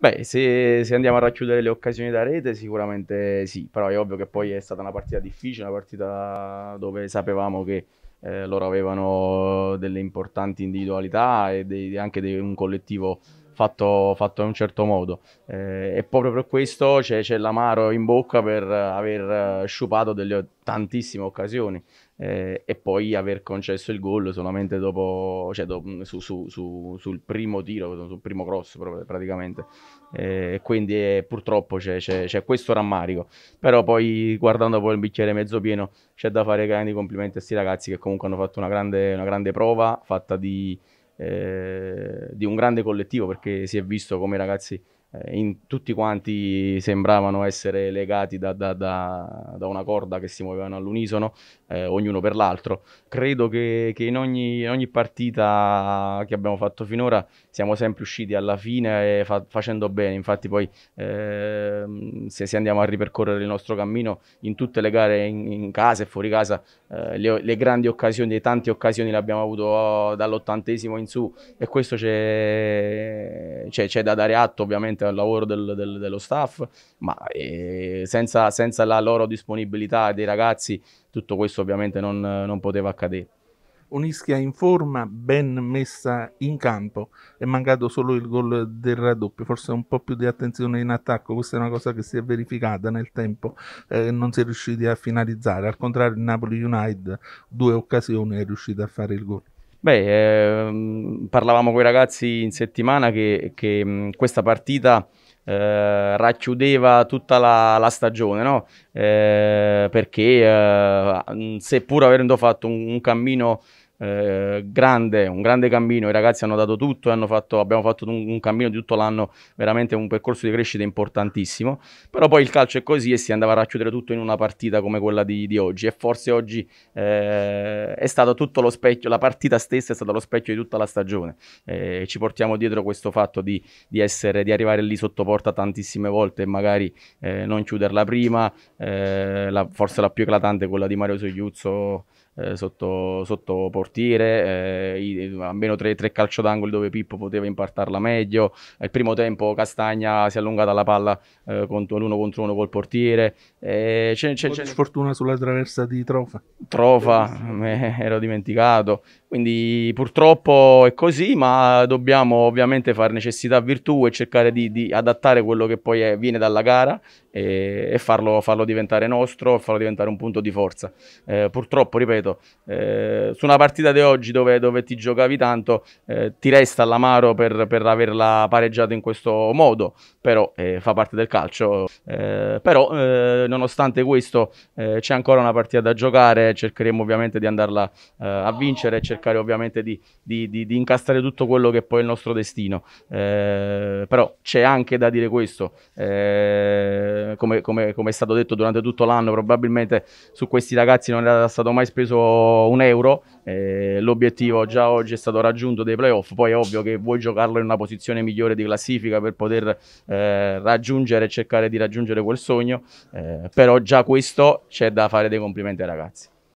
Beh, se, se, andiamo a racchiudere le occasioni da rete, sicuramente sì, però è ovvio che poi è stata una partita difficile, una partita dove sapevamo che eh, loro avevano delle importanti individualità e dei, anche dei, un collettivo fatto, fatto in un certo modo. Eh, e proprio per questo c'è, c'è, l'amaro in bocca per aver sciupato delle tantissime occasioni eh, e poi aver concesso il gol solamente dopo, cioè, dopo su, su, su, sul primo tiro, sul primo cross proprio, praticamente. Eh, quindi eh, purtroppo c'è, c'è, c'è, questo rammarico. Però poi guardando poi il bicchiere mezzo pieno c'è da fare grandi complimenti a questi ragazzi che comunque hanno fatto una grande, una grande prova fatta di eh, di un grande collettivo perché si è visto come i ragazzi eh, in tutti quanti sembravano essere legati da, da, da, da, una corda che si muovevano all'unisono, eh, ognuno per l'altro. Credo che, che in, ogni, in, ogni, partita che abbiamo fatto finora siamo sempre usciti alla fine eh, fa, facendo bene, infatti poi eh, se, se, andiamo a ripercorrere il nostro cammino in tutte le gare in, in casa e fuori casa, eh, le, le, grandi occasioni, le tante occasioni le abbiamo avuto oh, dall'ottantesimo in su e questo c'è da dare atto ovviamente al lavoro del, del, dello staff, ma eh, senza, senza, la loro disponibilità dei ragazzi tutto questo ovviamente non, non poteva accadere. Unischia in forma, ben messa in campo. È mancato solo il gol del raddoppio, forse un po' più di attenzione in attacco. Questa è una cosa che si è verificata nel tempo eh, non si è riusciti a finalizzare. Al contrario, il Napoli United, due occasioni, è riuscito a fare il gol. Beh, ehm, parlavamo con i ragazzi in settimana che, che mh, questa partita eh, racchiudeva tutta la, la stagione, no? eh, perché eh, seppur avendo fatto un, un cammino eh, grande, un grande cammino, i ragazzi hanno dato tutto, hanno fatto, abbiamo fatto un, un, cammino di tutto l'anno, veramente un percorso di crescita importantissimo, però poi il calcio è così e si andava a racchiudere tutto in una partita come quella di, di oggi e forse oggi eh, è stato tutto lo specchio, la partita stessa è stata lo specchio di tutta la stagione eh, ci portiamo dietro questo fatto di, di, essere, di arrivare lì sotto porta tantissime volte e magari eh, non chiuderla prima, eh, la, forse la più eclatante quella di Mario Sogliuzzo eh, sotto, sotto, portiere, eh, i, almeno tre, tre calcio d'angolo dove Pippo poteva impartarla meglio. Al primo tempo Castagna si è allungata la palla eh, contro, l'uno contro uno col portiere. Eh, c'è, c'è, c'è... sfortuna sulla traversa di Trofa. Trofa, me ero dimenticato. Quindi purtroppo è così, ma dobbiamo ovviamente fare necessità virtù e cercare di, di adattare quello che poi è, viene dalla gara e, e farlo, farlo, diventare nostro, farlo diventare un punto di forza. Eh, purtroppo, ripeto, eh, su una partita di oggi dove, dove ti giocavi tanto, eh, ti resta l'amaro per, per, averla pareggiata in questo modo, però eh, fa parte del calcio. Eh, però, eh, nonostante questo, c'è ancora una partita da giocare, cercheremo ovviamente di andarla a vincere e cercare ovviamente di, di, di, di, incastrare tutto quello che poi è il nostro destino. però c'è anche da dire questo. Eh, come, come, come, è stato detto durante tutto l'anno, probabilmente su questi ragazzi non era stato mai speso un euro, eh, l'obiettivo già oggi è stato raggiunto dei playoff, poi è ovvio che vuoi giocarlo in una posizione migliore di classifica per poter eh, raggiungere e cercare di raggiungere quel sogno, eh, però già questo c'è da fare dei complimenti ai ragazzi.